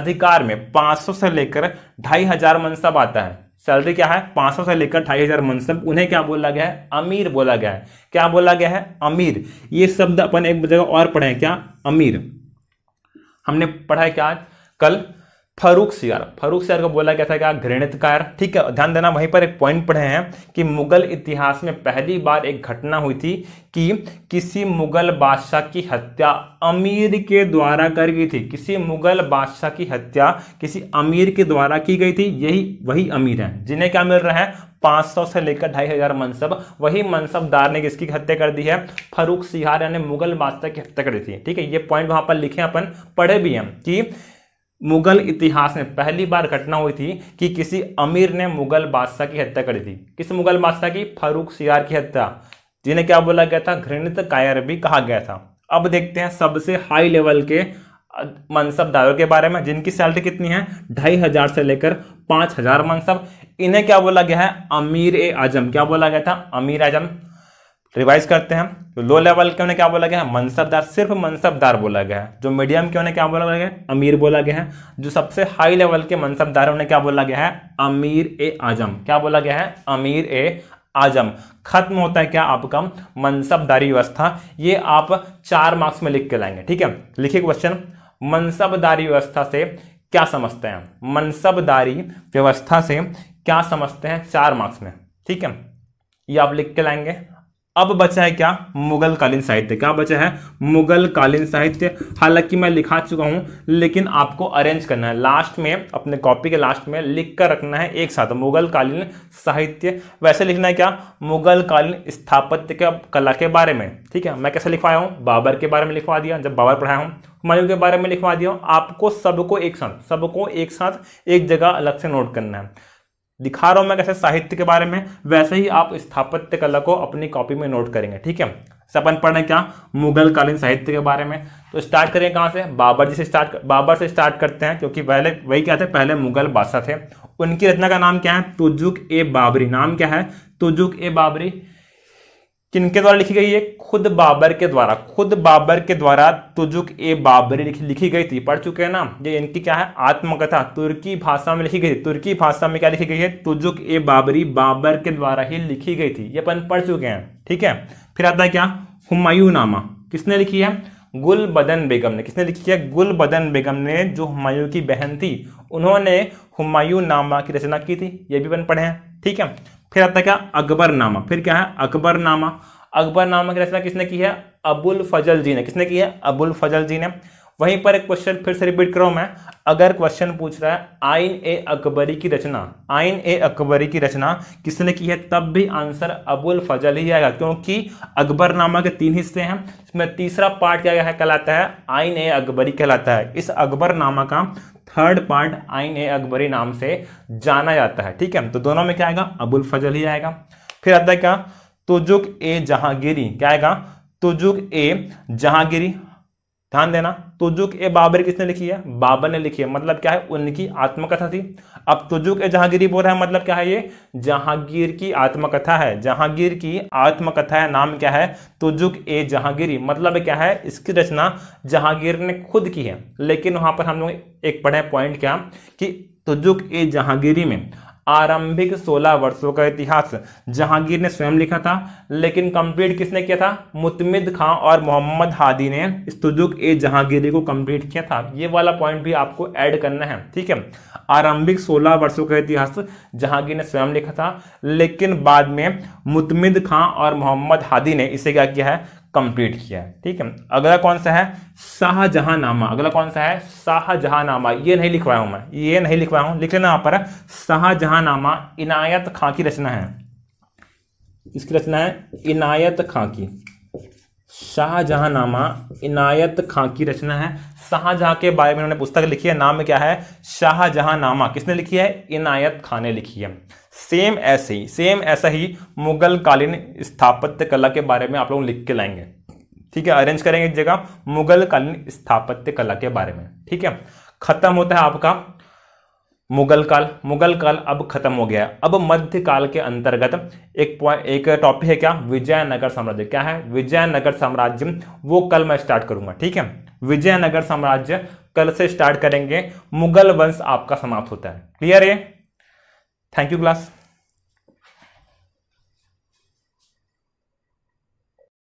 अधिकार में 500 से लेकर ढाई हजार मनसब आता है सैलरी क्या है 500 से लेकर ढाई हजार मनसब उन्हें क्या बोला गया है अमीर बोला गया है क्या बोला गया है अमीर ये शब्द अपन एक जगह और पढ़े क्या अमीर हमने पढ़ा है क्या कल फरूख सियार फरूख सियार को बोला गया था क्या घृणितकार ठीक है ध्यान देना वहीं पर एक पॉइंट पढ़े हैं कि मुगल इतिहास में पहली बार एक घटना हुई थी कि किसी मुगल बादशाह की हत्या अमीर के द्वारा कर गई थी किसी मुगल बादशाह की हत्या किसी अमीर के द्वारा की गई थी यही वही अमीर है जिन्हें क्या मिल रहा है 500 से लेकर ढाई हजार मनसब वही मनसबदार ने किसकी हत्या कर दी है फरूख सिहार यानी मुगल बादशाह की हत्या कर दी थी ठीक है ये पॉइंट वहां पर लिखे अपन पढ़े भी हैं कि मुगल इतिहास में पहली बार घटना हुई थी कि किसी अमीर ने मुगल बादशाह की हत्या करी थी किस मुगल बादशाह की फारूक सियार की हत्या जिन्हें क्या बोला गया था घृणित कायर भी कहा गया था अब देखते हैं सबसे हाई लेवल के मनसबदारों के बारे में जिनकी सैलरी कितनी है ढाई हजार से लेकर पांच हजार मनसब इन्हें क्या बोला गया है अमीर ए आजम क्या बोला गया था अमीर आजम रिवाइज करते हैं तो लो लेवल के उन्हें क्या बोला गया है मनसबदार सिर्फ मनसबदार बोला गया है जो मीडियम के उन्हें क्या बोला गया है अमीर बोला गया है जो सबसे हाई लेवल के मनसबदार उन्हें क्या बोला गया है अमीर ए आजम क्या बोला गया है अमीर ए आजम खत्म होता है क्या आपका मनसबदारी व्यवस्था ये आप चार मार्क्स में लिख के लाएंगे ठीक है लिखिए क्वेश्चन मनसबदारी व्यवस्था से क्या समझते हैं मनसबदारी व्यवस्था से क्या समझते हैं चार मार्क्स में ठीक है ये आप लिख के लाएंगे अब बचा है क्या मुगल कालीन साहित्य क्या बचा है मुगल कालीन साहित्य हालांकि मैं लिखा चुका हूं लेकिन आपको अरेंज करना है लास्ट में अपने कॉपी के लास्ट में लिख कर रखना है एक साथ मुगल कालीन साहित्य वैसे लिखना है क्या मुगल कालीन स्थापत्य के कला के बारे में ठीक है मैं कैसे लिखवाया हूँ बाबर के बारे में लिखवा दिया जब बाबर पढ़ाया हूँ हुमायूं के बारे में लिखवा दिया आपको सबको एक साथ सबको एक साथ एक जगह अलग से नोट करना है दिखा रहा हूं मैं कैसे साहित्य के बारे में वैसे ही आप स्थापत्य कला को अपनी कॉपी में नोट करेंगे ठीक है अपन पढ़ने क्या मुगल कालीन साहित्य के बारे में तो स्टार्ट करेंगे कहां से बाबर जी से स्टार्ट बाबर से स्टार्ट करते हैं क्योंकि पहले वही क्या थे पहले मुगल बादशाह थे उनकी रचना का नाम क्या है तुजुक ए बाबरी नाम क्या है तुजुक ए बाबरी किनके द्वारा लिखी गई है खुद बाबर के द्वारा खुद बाबर के द्वारा तुजुक ए बाबरी लिखी लिखी गई थी पढ़ चुके हैं ना ये इनकी क्या है आत्मकथा तुर्की भाषा में लिखी गई थी तुर्की भाषा में क्या लिखी गई है तुजुक ए बाबरी बाबर के द्वारा ही लिखी गई थी ये अपन पढ़ चुके हैं ठीक है फिर आता है क्या हुमायूं नामा किसने लिखी है गुल बदन बेगम ने किसने लिखी है गुल बदन बेगम ने जो हुमायूं की बहन थी उन्होंने हुमायूं नामा की रचना की थी ये भी अपन पढ़े हैं ठीक है फिर आता क्या अकबरनामा फिर क्या है अकबरनामा अकबरनामा की रचना किसने की है अबुल फजल जी ने किसने की है अबुल फजल जी ने वहीं पर एक क्वेश्चन फिर से रिपीट करो मैं अगर क्वेश्चन पूछ रहा है आइन ए अकबरी की रचना आइन ए अकबरी की रचना किसने की है तब भी आंसर अबुल फजल ही आएगा क्योंकि अकबर नामा के तीन हिस्से हैं इसमें तीसरा पार्ट क्या है कहलाता है आइन ए अकबरी कहलाता है इस अकबर नामा का थर्ड पार्ट आइन ए अकबरी नाम से जाना जाता है ठीक है तो दोनों में क्या आएगा अबुल फजल ही आएगा फिर आता है क्या तुजुक ए जहांगीरी क्या आएगा तुजुक ए जहांगीरी ध्यान देना तुजुक ए बाबर किसने लिखी है बाबर ने लिखी है मतलब क्या है उनकी आत्मकथा थी अब तुजुक ए जहांगीरी बोल रहा है मतलब क्या है ये जहांगीर की आत्मकथा है जहांगीर की आत्मकथा है नाम क्या है तुजुक ए जहांगीरी मतलब क्या है इसकी रचना जहांगीर ने खुद की है लेकिन वहां पर हम लोग एक पढ़े पॉइंट क्या कि तुजुक ए जहांगीरी में आरंभिक 16 वर्षों का इतिहास जहांगीर ने स्वयं लिखा था लेकिन कंप्लीट किसने किया था मुतमिद खां और मोहम्मद हादी ने स्तुजुक ए जहांगीरी को कंप्लीट किया था ये वाला पॉइंट भी आपको ऐड करना है ठीक है आरंभिक 16 वर्षों का इतिहास जहांगीर ने स्वयं लिखा था लेकिन बाद में मुतमिद खां और मोहम्मद हादी ने इसे क्या किया है कंप्लीट किया ठीक है अगला कौन सा है नामा अगला कौन सा है नामा ये नहीं लिखवाया हूं मैं ये नहीं लिखवाया हूं लिख लेना यहाँ पर शाहजहांनामा इनायत खां की रचना है इसकी रचना है इनायत खां की नामा इनायत खां की रचना है शाहजहां के बारे में उन्होंने पुस्तक लिखी है नाम क्या है नामा किसने लिखी है इनायत खां ने लिखी है सेम ऐसे ही सेम ऐसा ही मुगल कालीन स्थापत्य कला के बारे में आप लोग लिख के लाएंगे ठीक है अरेंज करेंगे एक जगह मुगल कालीन स्थापत्य कला के बारे में ठीक है खत्म होता है आपका मुगल काल मुगल काल अब खत्म हो गया अब मध्य काल के अंतर्गत एक एक टॉपिक है क्या विजयनगर साम्राज्य क्या है विजयनगर साम्राज्य वो कल मैं स्टार्ट करूंगा ठीक है विजयनगर साम्राज्य कल से स्टार्ट करेंगे मुगल वंश आपका समाप्त होता है क्लियर है thank you class